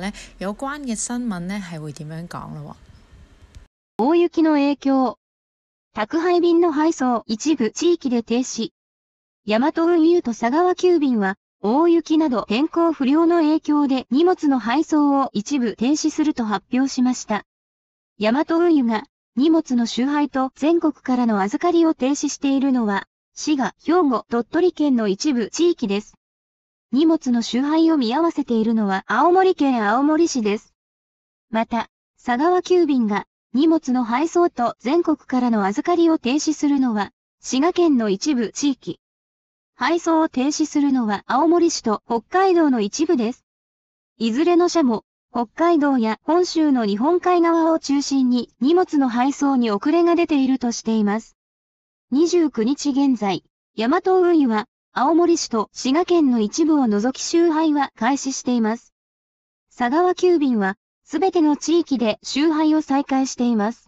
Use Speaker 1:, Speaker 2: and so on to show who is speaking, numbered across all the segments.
Speaker 1: 呢，有嘅新呢咯。
Speaker 2: 大雪の影響。宅配便の配送一部地域で停止。ヤマト運輸と佐川急便は、大雪など天候不良の影響で荷物の配送を一部停止すると発表しました。ヤマト運輸が荷物の集配と全国からの預かりを停止しているのは、滋賀、兵庫、鳥取県の一部地域です。荷物の集配を見合わせているのは青森県青森市です。また、佐川急便が荷物の配送と全国からの預かりを停止するのは滋賀県の一部地域。配送を停止するのは青森市と北海道の一部です。いずれの社も北海道や本州の日本海側を中心に荷物の配送に遅れが出ているとしています。29日現在、ヤマト運輸は青森市と滋賀県の一部を除き集配は開始しています。佐川急便は、すべての地域で集配を再開しています。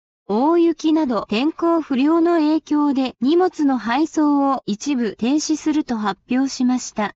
Speaker 2: 大雪など天候不良の影響で荷物の配送を一部停止すると発表しました。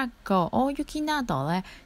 Speaker 1: 一個大雪などね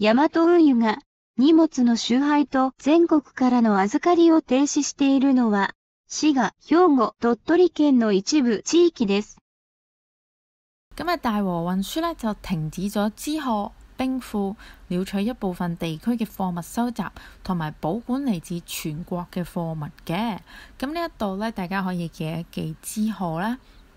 Speaker 1: ヤマト
Speaker 2: 運輸が荷物の集配と全国からの預かりを停止しているの
Speaker 1: は、滋賀、兵庫、鳥取県の一部地域です。今日大和運輸呢就停止咗支賀、兵庫、了取一部分地區嘅貨物收集同埋保管嚟自全國嘅貨物嘅。咁呢一度呢，大家可以記一記支賀啦。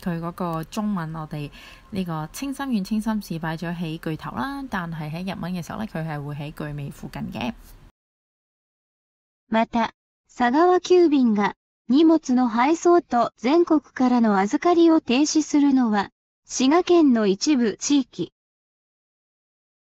Speaker 1: 佢嗰個中文我哋呢個清心園清心寺擺咗喺句頭啦，但係喺日文嘅時候咧，佢係會喺句尾附近嘅。
Speaker 2: また、佐川急便が荷物の配送と全国からの預かりを停止するのは、滋賀県
Speaker 1: の一部地域、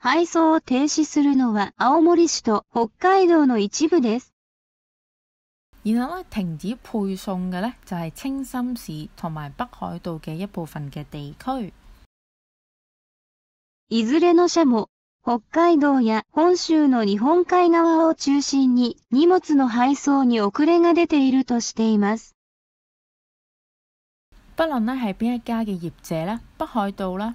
Speaker 1: 配送を停止するのは青森市
Speaker 2: と北海道の一部です。
Speaker 1: 然後咧，停止配送嘅咧就係青森市同埋北海道嘅一部分嘅地區。
Speaker 2: いずれの社も北海道や本州の日本海側を中心に荷物の配送に遅れが出ているとしています。
Speaker 1: 不論咧係邊一家嘅業者啦，北海道啦、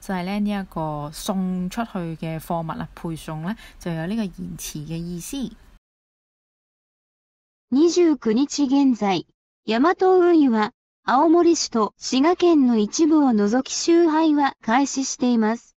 Speaker 1: 就係咧呢一個送出去嘅貨物啦，配送咧就有呢個延遲嘅意思。
Speaker 2: 29日現在、ヤマト運輸は青森市と滋賀県の一部を除き集配は開始
Speaker 1: しています。